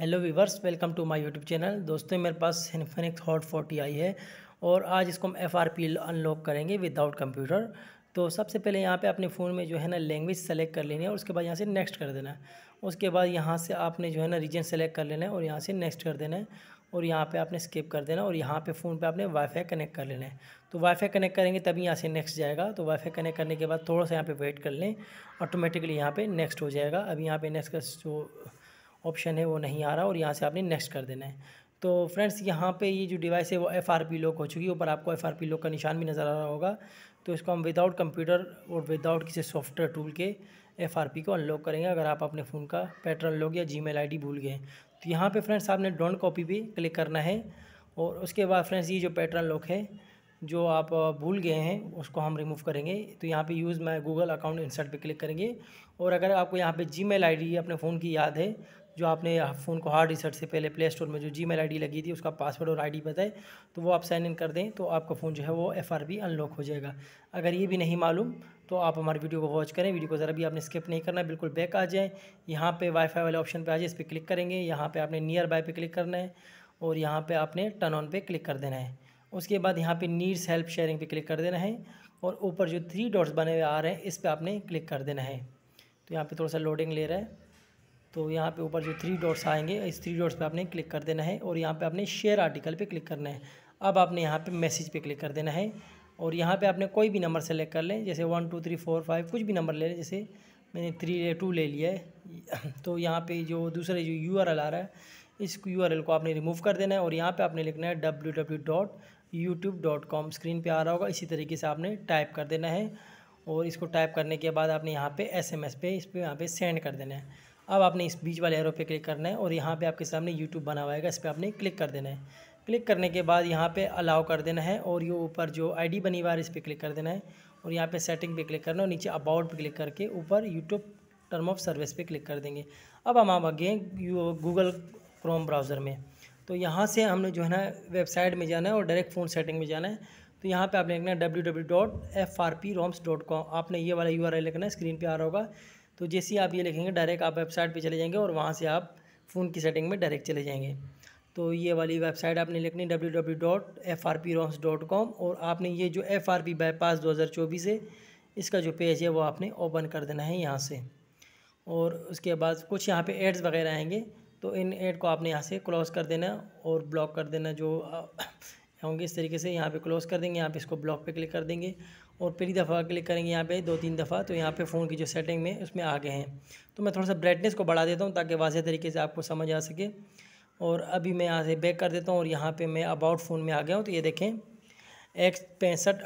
hello viewers welcome to my YouTube channel दोस्तों मेरे पास इन्फिनिक्स हॉट फोर्टी आई है और आज इसको हम एफ आर पी अनलॉक करेंगे विदाउट कंप्यूटर तो सबसे पहले यहाँ पे अपने फ़ोन में जो है ना लैंग्वेज सेलेक्ट कर लेनी है और उसके बाद यहाँ से नेक्स्ट कर देना है उसके बाद यहाँ से आपने जो है ना रीजन सेलेक्ट कर लेना है और यहाँ से नेक्स्ट कर देना है और यहाँ पे आपने स्किप कर देना और यहाँ पे फ़ोन पे आपने वाईफाई कनेक्ट कर लेना है तो वाईफाई कनेक्ट करेंगे तभी यहाँ से नेक्स्ट जाएगा तो वाईफाई कनेक्ट करने के बाद थोड़ा सा यहाँ पे वेट कर लें ऑटोमेटिकली यहाँ पे नेक्स्ट हो जाएगा अभी यहाँ पे नेक्स्ट का जो ऑप्शन है वो नहीं आ रहा और यहाँ से आपने नेक्स्ट कर देना है तो फ्रेंड्स यहाँ पे ये जो डिवाइस है वो एफ आर पी लॉक हो चुकी है ऊपर आपको एफ आर पी लॉक का निशान भी नज़र आ रहा होगा तो इसको हम विदाउट कंप्यूटर और विदाउट किसी सॉफ्टवेयर टूल के एफ आर पी को अनलॉक करेंगे अगर आप अपने फ़ोन का पैटर्न लॉक या जी मेल आई डी भूल गए तो यहाँ पर फ्रेंड्स आपने डोंट कॉपी भी क्लिक करना है और उसके बाद फ्रेंड्स ये जो पैटर्न लॉक है जो आप भूल गए हैं उसको हम रिमूव करेंगे तो यहाँ पे use my Google account insert पे क्लिक करेंगे और अगर आपको यहाँ पे जी मेल आई डी अपने फ़ोन की याद है जो आपने फ़ोन को हार्ड रिसर्ट से पहले प्ले स्टोर में जो जी मेल आई लगी थी उसका पासवर्ड और आईडी बताए तो वो आप साइन इन कर दें तो आपका फ़ोन जो है वो एफ अनलॉक हो जाएगा अगर ये भी नहीं मालूम तो आप हमारी वीडियो को वॉच करें वीडियो को ज़रा भी आपने स्किप नहीं करना है बिल्कुल बैक आ जाएँ यहाँ पर वाईफाई वाले ऑप्शन पर आ जाए इस पर क्लिक करेंगे यहाँ पर आपने नियर बाय पर क्लिक करना है और यहाँ पर आपने टर्न ऑन पर क्लिक कर देना है उसके बाद यहाँ पर नीड्स हेल्प शेयरिंग पे क्लिक कर देना है और ऊपर जो थ्री डॉट्स बने हुए आ रहे हैं इस पर आपने क्लिक कर देना है तो यहाँ पे थोड़ा सा लोडिंग ले रहा है तो यहाँ पे ऊपर जो थ्री डॉट्स आएंगे इस थ्री डॉट्स पे आपने क्लिक कर देना है और यहाँ पे आपने शेयर आर्टिकल पे क्लिक करना है अब आपने यहाँ पे मैसेज पे क्लिक कर देना है और यहाँ पे आपने कोई भी नंबर सेलेक्ट कर लें जैसे one two three four five कुछ भी नंबर ले लें जैसे मैंने थ्री टू ले लिया है तो यहाँ पर जो दूसरा जो यू आ रहा है इस यू को आपने रिमूव कर देना है और यहाँ पर आपने लिखना है डब्ल्यू स्क्रीन पर आ रहा होगा इसी तरीके से आपने टाइप कर देना है और इसको टाइप करने के बाद आपने यहाँ पे एस एम एस पे इस पर यहाँ पर सेंड कर देना है अब आपने इस बीच वाले एरो पे क्लिक करना है और यहाँ पे आपके सामने यूट्यूब बना हुआ है इस पर आपने क्लिक कर देना है क्लिक करने के बाद यहाँ पे अलाउ कर देना है और ये ऊपर जो आईडी बनी हुआ है इस पर क्लिक कर देना है और यहाँ पे सेटिंग पे क्लिक करना है और नीचे अबाउट पे क्लिक करके ऊपर यूट्यूब टर्म ऑफ सर्विस पे क्लिक कर देंगे अब हम आप आगे गूगल क्रोम ब्राउज़र में तो यहाँ से हमने जो है ना वेबसाइट में जाना है और डायरेक्ट फ़ोन सेटिंग में जाना है तो यहाँ पर आपने लिखना है W W dot F R P roms dot com आपने ये वाला यू आर आई लिखना है स्क्रीन पर आ रहा होगा तो जैसे ही आप ये लिखेंगे डायरेक्ट आप वेबसाइट पे चले जाएंगे और वहाँ से आप फ़ोन की सेटिंग में डायरेक्ट चले जाएंगे तो ये वाली वेबसाइट आपने लिखनी W W dot F R P roms dot com और आपने ये जो एफ आर पी बाईपास दो हज़ार चौबीस है इसका जो पेज है वो आपने ओपन कर देना है यहाँ से और उसके बाद कुछ यहाँ पर एड्स वगैरह आएंगे तो इन एड को आपने यहाँ से क्लोज़ कर देना और ब्लॉक कर देना जो होंगे इस तरीके से यहाँ पे क्लोज़ कर देंगे यहाँ पे इसको ब्लॉक पे क्लिक कर देंगे और पहली दफ़ा क्लिक करेंगे यहाँ पे दो तीन दफ़ा तो यहाँ पे फ़ोन की जो सेटिंग में उसमें आ गए हैं तो मैं थोड़ा सा ब्राइटनेस को बढ़ा देता हूँ ताकि वाजह तरीके से आपको समझ आ सके और अभी मैं यहाँ से बैक कर देता हूँ और यहाँ पर मैं अबाउट फ़ोन में आ गया हूँ तो ये देखें एक्स पैंसठ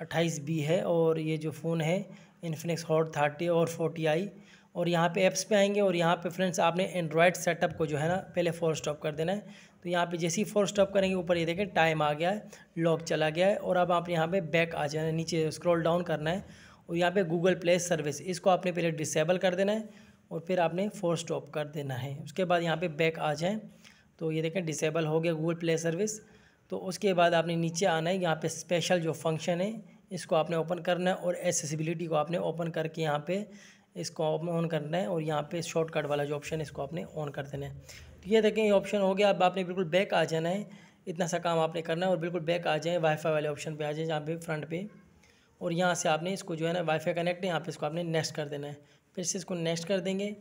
अट्ठाईस बी है और ये जो फ़ोन है इन्फिनिक्स हॉट थर्टी और फोर्टी आई और यहाँ पे ऐप्स पे आएंगे और यहाँ पे फ्रेंड्स आपने एंड्रॉयड सेटअप को जो है ना पहले फोर स्टॉप कर देना है तो यहाँ पे जैसे ही फोर स्टॉप करेंगे ऊपर ये देखें टाइम आ गया है लॉक चला गया है और अब आप यहाँ पे बैक आ जाना है नीचे स्क्रॉल डाउन करना है और यहाँ पे गूगल प्ले सर्विस इसको आपने पहले डिसेबल कर देना है और फिर आपने फोर स्टॉप कर देना है उसके बाद यहाँ पर बैक आ जाएँ तो ये देखें डिसेबल हो गया गूगल प्ले सर्विस तो उसके बाद आपने नीचे आना है यहाँ पर स्पेशल जो फंक्शन है इसको आपने ओपन करना है और एसेसिबिलिटी को आपने ओपन करके यहाँ पर इसको ऑन करना है और यहाँ पे शॉर्टकट वाला जो ऑप्शन है इसको आपने ऑन कर देना है तो ये देखें ये ऑप्शन हो गया अब आपने बिल्कुल बैक आ जाना है इतना सा काम आपने करना है और बिल्कुल बैक आ जाए वाईफाई वाले ऑप्शन पे आ जाए जहाँ पे फ्रंट पे और यहाँ से आपने इसको जो है ना वाईफाई कनेक्ट है यहाँ पर इसको आपने नेक्स्ट कर देना है फिर से इसको नेक्स्ट कर देंगे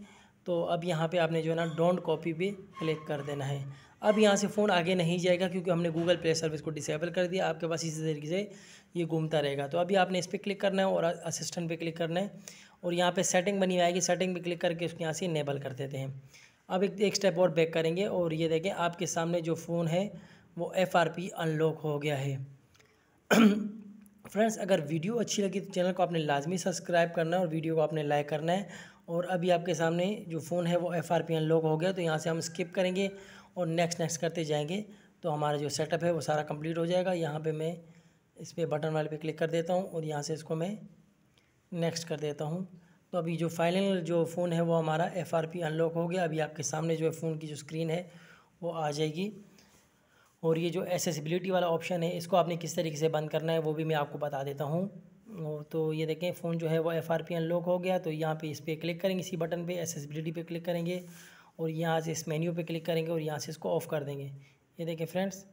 तो अब यहाँ पर आपने जो है ना डोंट कॉपी पर क्लिक कर देना है अब यहाँ से फ़ोन आगे नहीं जाएगा क्योंकि हमने गूगल प्ले सर्विस को डिसेबल कर दिया आपके पास इसी तरीके से ये घूमता रहेगा तो अभी आपने इस पर क्लिक करना है और असिस्टेंट पे क्लिक करना है और यहाँ पे सेटिंग बनी आएगी सेटिंग पे क्लिक करके उसके यहाँ से इनेबल कर देते हैं अब एक एक स्टेप और बैक करेंगे और ये देखें आपके सामने जो फ़ोन है वो एफ अनलॉक हो गया है फ्रेंड्स अगर वीडियो अच्छी लगी तो चैनल को आपने लाजमी सब्सक्राइब करना है और वीडियो को आपने लाइक करना है और अभी आपके सामने जो फ़ोन है वो एफ अनलॉक हो गया तो यहाँ से हम स्किप करेंगे और नेक्स्ट नेक्स्ट करते जाएंगे तो हमारा जो सेटअप है वो सारा कंप्लीट हो जाएगा यहाँ पे मैं इस पर बटन वाले पे क्लिक कर देता हूँ और यहाँ से इसको मैं नेक्स्ट कर देता हूँ तो अभी जो फाइनल जो फ़ोन है वो हमारा एफ अनलॉक हो गया अभी आपके सामने जो है फ़ोन की जो स्क्रीन है वो आ जाएगी और ये जो एसेसिबिलिटी वाला ऑप्शन है इसको आपने किस तरीके से बंद करना है वो भी मैं आपको बता देता हूँ तो ये देखें फ़ोन जो है वो एफ आर पी अनलॉक हो गया तो यहाँ पे इस पर क्लिक करेंगे इसी बटन पे एसेसिबिलिटी पे क्लिक करेंगे और यहाँ से इस मेन्यू पे क्लिक करेंगे और यहाँ से इसको ऑफ़ कर देंगे ये देखें फ्रेंड्स